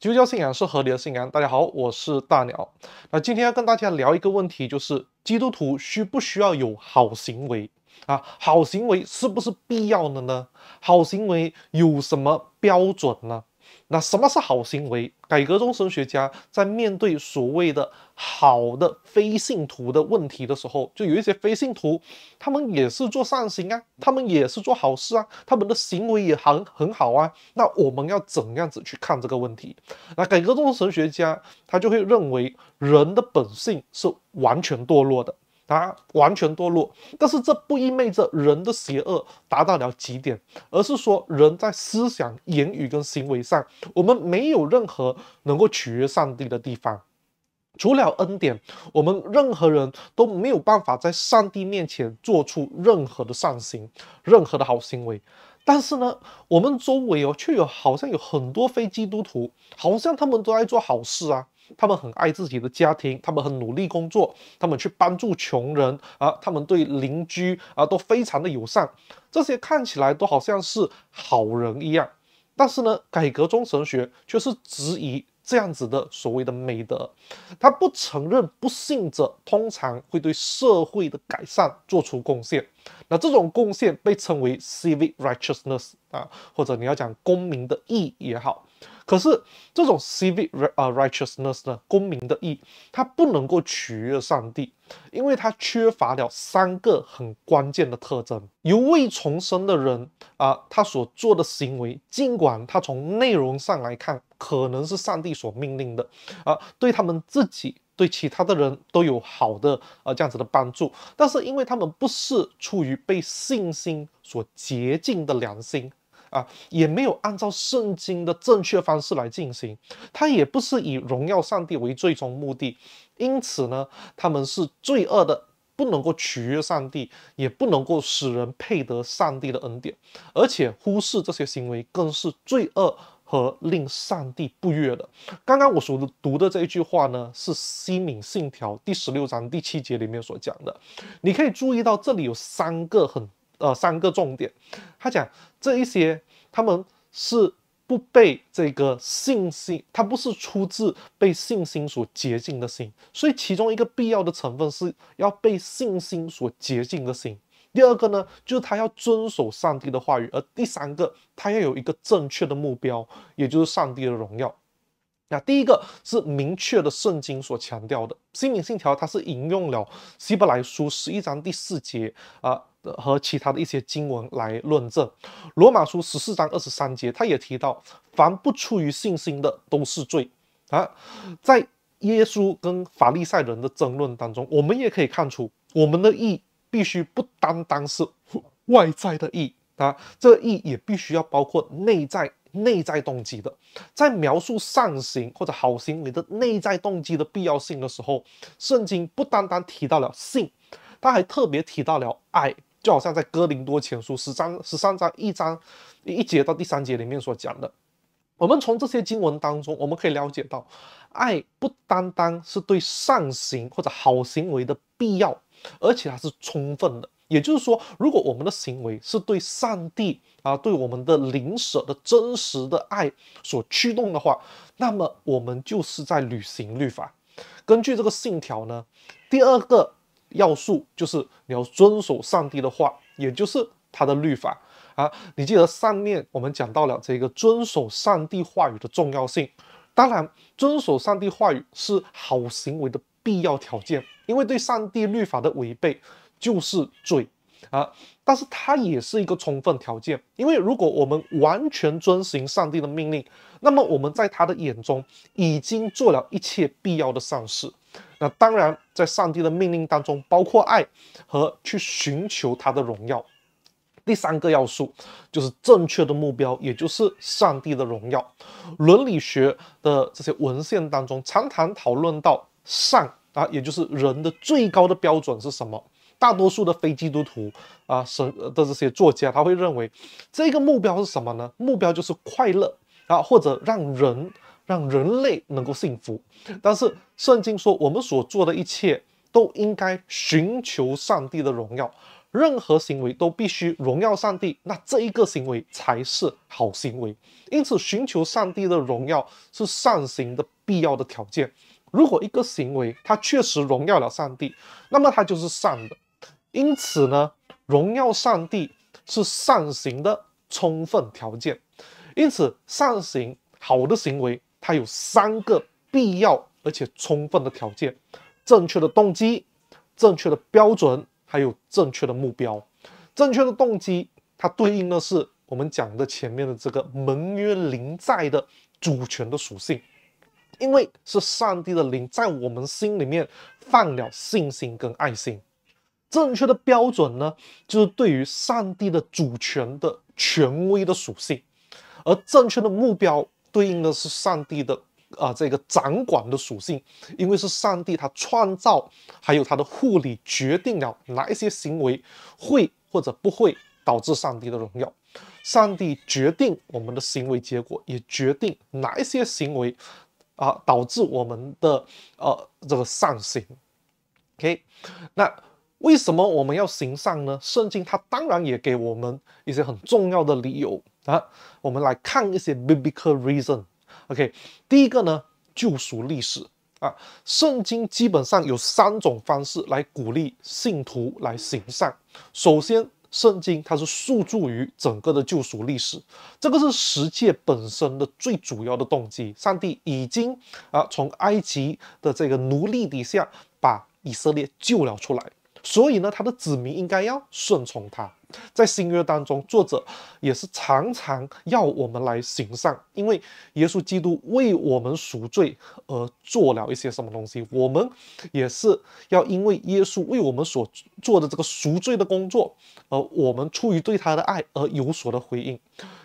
基督教信仰是合理的信仰。大家好，我是大鸟。那今天要跟大家聊一个问题，就是基督徒需不需要有好行为啊？好行为是不是必要的呢？好行为有什么标准呢？那什么是好行为？改革宗神学家在面对所谓的好的非信徒的问题的时候，就有一些非信徒，他们也是做善行啊，他们也是做好事啊，他们的行为也很很好啊。那我们要怎样子去看这个问题？那改革宗神学家他就会认为人的本性是完全堕落的。他完全堕落，但是这不意味着人的邪恶达到了极点，而是说人在思想、言语跟行为上，我们没有任何能够取悦上帝的地方。除了恩典，我们任何人都没有办法在上帝面前做出任何的善行、任何的好行为。但是呢，我们周围哦，却有好像有很多非基督徒，好像他们都在做好事啊。他们很爱自己的家庭，他们很努力工作，他们去帮助穷人啊，他们对邻居啊都非常的友善，这些看起来都好像是好人一样。但是呢，改革中神学却是质疑这样子的所谓的美德，他不承认不幸者通常会对社会的改善做出贡献，那这种贡献被称为 civic righteousness 啊，或者你要讲公民的义也好。可是这种 C V 啊 righteousness 呢，公民的义，它不能够取悦上帝，因为它缺乏了三个很关键的特征。由未重生的人啊，他所做的行为，尽管他从内容上来看可能是上帝所命令的啊，对他们自己对其他的人都有好的呃这样子的帮助，但是因为他们不是出于被信心所洁净的良心。啊，也没有按照圣经的正确方式来进行，他也不是以荣耀上帝为最终目的，因此呢，他们是罪恶的，不能够取悦上帝，也不能够使人配得上帝的恩典，而且忽视这些行为更是罪恶和令上帝不悦的。刚刚我所读的这一句话呢，是西敏信条第十六章第七节里面所讲的，你可以注意到这里有三个很。呃，三个重点，他讲这一些，他们是不被这个信心，他不是出自被信心所洁净的心，所以其中一个必要的成分是要被信心所洁净的心。第二个呢，就是他要遵守上帝的话语，而第三个，他要有一个正确的目标，也就是上帝的荣耀。那第一个是明确的，圣经所强调的《新民信条》，它是引用了《希伯来书》十一章第四节啊和其他的一些经文来论证，《罗马书》十四章二十三节，它也提到，凡不出于信心的都是罪啊。在耶稣跟法利赛人的争论当中，我们也可以看出，我们的义必须不单单是外在的义啊，这义也必须要包括内在。内在动机的，在描述善行或者好行为的内在动机的必要性的时候，圣经不单单提到了性，他还特别提到了爱，就好像在哥林多前书十三十三章一章一节到第三节里面所讲的。我们从这些经文当中，我们可以了解到，爱不单单是对善行或者好行为的必要，而且它是充分的。也就是说，如果我们的行为是对上帝啊、对我们的灵舍的真实的爱所驱动的话，那么我们就是在履行律法。根据这个信条呢，第二个要素就是你要遵守上帝的话，也就是他的律法啊。你记得上面我们讲到了这个遵守上帝话语的重要性。当然，遵守上帝话语是好行为的必要条件，因为对上帝律法的违背。就是罪啊，但是它也是一个充分条件，因为如果我们完全遵循上帝的命令，那么我们在他的眼中已经做了一切必要的善事。那当然，在上帝的命令当中，包括爱和去寻求他的荣耀。第三个要素就是正确的目标，也就是上帝的荣耀。伦理学的这些文献当中，常常讨论到善啊，也就是人的最高的标准是什么？大多数的非基督徒啊，神的这些作家，他会认为这个目标是什么呢？目标就是快乐啊，或者让人让人类能够幸福。但是圣经说，我们所做的一切都应该寻求上帝的荣耀，任何行为都必须荣耀上帝。那这一个行为才是好行为。因此，寻求上帝的荣耀是善行的必要的条件。如果一个行为它确实荣耀了上帝，那么它就是善的。因此呢，荣耀上帝是善行的充分条件。因此，善行、好的行为，它有三个必要而且充分的条件：正确的动机、正确的标准，还有正确的目标。正确的动机，它对应的是我们讲的前面的这个盟约灵在的主权的属性，因为是上帝的灵在我们心里面放了信心跟爱心。正确的标准呢，就是对于上帝的主权的权威的属性，而正确的目标对应的是上帝的，呃，这个掌管的属性，因为是上帝他创造，还有他的护理决定了哪一些行为会或者不会导致上帝的荣耀，上帝决定我们的行为结果，也决定哪一些行为，啊，导致我们的，呃，这个善行，OK，那。为什么我们要行善呢？圣经它当然也给我们一些很重要的理由啊。我们来看一些 biblical reason。OK，第一个呢，救赎历史啊。圣经基本上有三种方式来鼓励信徒来行善。首先，圣经它是诉诸于整个的救赎历史，这个是十诫本身的最主要的动机。上帝已经啊，从埃及的这个奴隶底下把以色列救了出来。所以呢，他的子民应该要顺从他。在新约当中，作者也是常常要我们来行善，因为耶稣基督为我们赎罪而做了一些什么东西，我们也是要因为耶稣为我们所做的这个赎罪的工作，而我们出于对他的爱而有所的回应。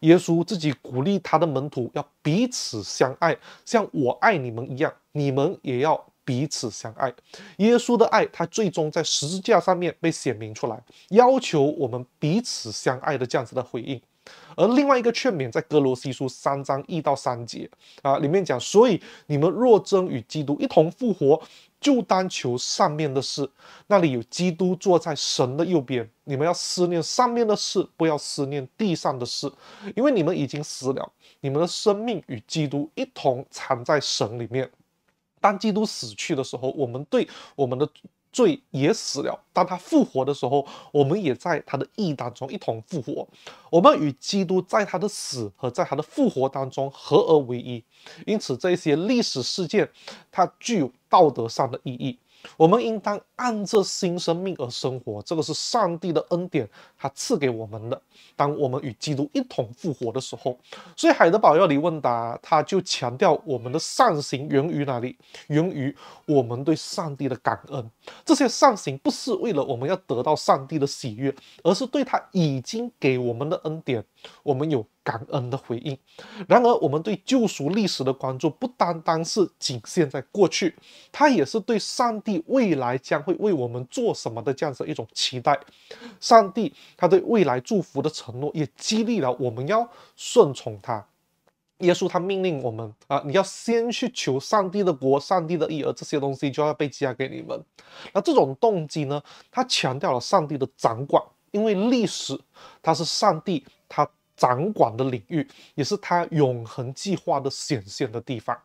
耶稣自己鼓励他的门徒要彼此相爱，像我爱你们一样，你们也要。彼此相爱，耶稣的爱，他最终在十字架上面被显明出来，要求我们彼此相爱的这样子的回应。而另外一个劝勉在哥罗西书三章一到三节啊，里面讲，所以你们若真与基督一同复活，就当求上面的事，那里有基督坐在神的右边。你们要思念上面的事，不要思念地上的事，因为你们已经死了，你们的生命与基督一同藏在神里面。当基督死去的时候，我们对我们的罪也死了；当他复活的时候，我们也在他的意义当中一同复活。我们与基督在他的死和在他的复活当中合而为一。因此，这些历史事件它具有道德上的意义。我们应当。按这新生命而生活，这个是上帝的恩典，他赐给我们的。当我们与基督一同复活的时候，所以海德堡要理问答，他就强调我们的善行源于哪里？源于我们对上帝的感恩。这些善行不是为了我们要得到上帝的喜悦，而是对他已经给我们的恩典，我们有感恩的回应。然而，我们对救赎历史的关注不单单是仅限在过去，他也是对上帝未来将。为我们做什么的这样子一种期待，上帝他对未来祝福的承诺，也激励了我们要顺从他。耶稣他命令我们啊，你要先去求上帝的国、上帝的义，而这些东西就要被加给你们。那这种动机呢，他强调了上帝的掌管，因为历史它是上帝他掌管的领域，也是他永恒计划的显现的地方。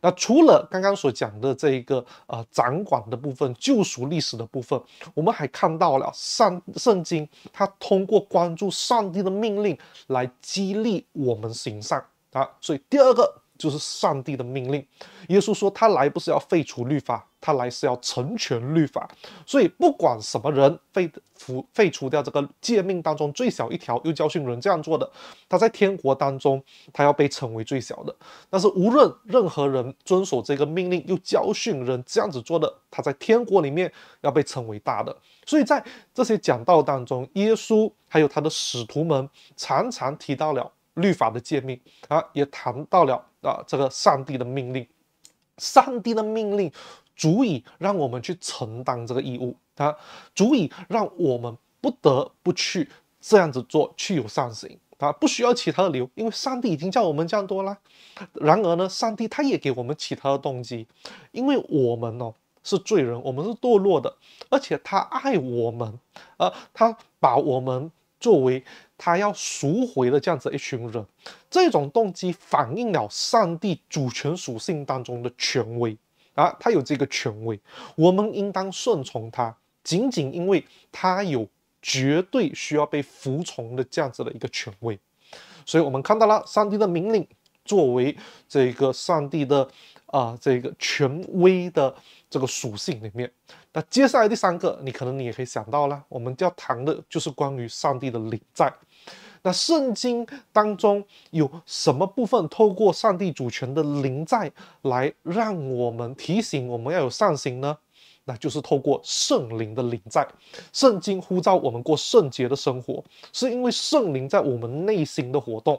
那除了刚刚所讲的这一个呃掌管的部分、救赎历史的部分，我们还看到了上圣经，它通过关注上帝的命令来激励我们行善啊。所以第二个。就是上帝的命令。耶稣说：“他来不是要废除律法，他来是要成全律法。所以不管什么人废除废除掉这个诫命当中最小一条，又教训人这样做的，他在天国当中他要被称为最小的；但是无论任何人遵守这个命令，又教训人这样子做的，他在天国里面要被称为大的。所以在这些讲道当中，耶稣还有他的使徒们常常提到了律法的诫命，啊，也谈到了。啊，这个上帝的命令，上帝的命令足以让我们去承担这个义务，啊，足以让我们不得不去这样子做，去有善行，啊，不需要其他的理由，因为上帝已经叫我们这样多了。然而呢，上帝他也给我们其他的动机，因为我们哦是罪人，我们是堕落的，而且他爱我们，啊，他把我们。作为他要赎回的这样子一群人，这种动机反映了上帝主权属性当中的权威啊，他有这个权威，我们应当顺从他，仅仅因为他有绝对需要被服从的这样子的一个权威，所以我们看到了上帝的命令作为这个上帝的啊这个权威的这个属性里面。那接下来第三个，你可能你也可以想到了，我们要谈的就是关于上帝的领在。那圣经当中有什么部分透过上帝主权的临在来让我们提醒我们要有善行呢？那就是透过圣灵的临在。圣经呼召我们过圣洁的生活，是因为圣灵在我们内心的活动。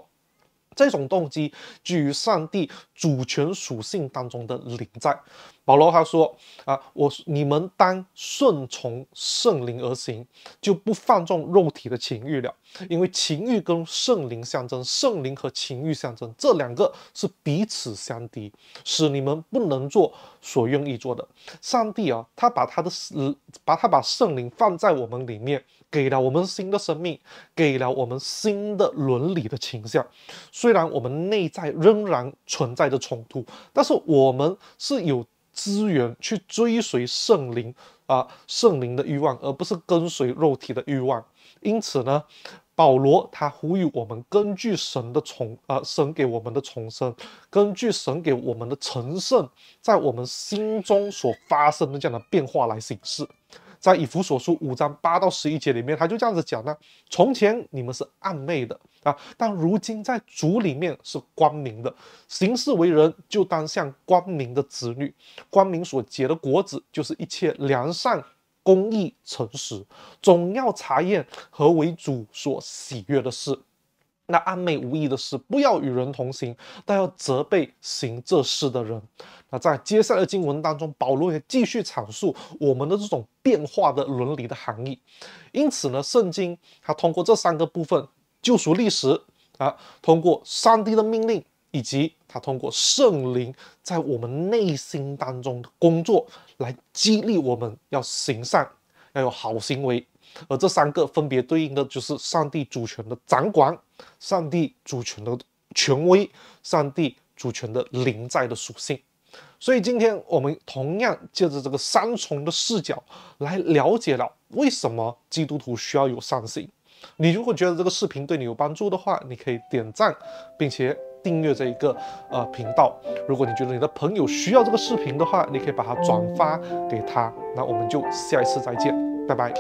这种动机基于上帝主权属性当中的领在，保罗他说啊，我你们当顺从圣灵而行，就不放纵肉体的情欲了，因为情欲跟圣灵相争，圣灵和情欲相争，这两个是彼此相敌，使你们不能做所愿意做的。上帝啊，他把他的，把他把圣灵放在我们里面。给了我们新的生命，给了我们新的伦理的倾向。虽然我们内在仍然存在着冲突，但是我们是有资源去追随圣灵啊，圣灵的欲望，而不是跟随肉体的欲望。因此呢，保罗他呼吁我们，根据神的重啊，神给我们的重生，根据神给我们的成圣，在我们心中所发生的这样的变化来行事。在以弗所书五章八到十一节里面，他就这样子讲呢：从前你们是暗昧的啊，但如今在主里面是光明的。行事为人就当像光明的子女，光明所结的果子就是一切良善、公义、诚实。总要查验何为主所喜悦的事，那暗昧无益的事，不要与人同行，但要责备行这事的人。那在接下来经文当中，保罗也继续阐述我们的这种变化的伦理的含义。因此呢，圣经它通过这三个部分——救赎历史啊，通过上帝的命令，以及它通过圣灵在我们内心当中的工作，来激励我们要行善，要有好行为。而这三个分别对应的就是上帝主权的掌管、上帝主权的权威、上帝主权的灵在的属性。所以今天我们同样借着这个三重的视角来了解了为什么基督徒需要有善心。你如果觉得这个视频对你有帮助的话，你可以点赞，并且订阅这一个呃频道。如果你觉得你的朋友需要这个视频的话，你可以把它转发给他。那我们就下一次再见，拜拜。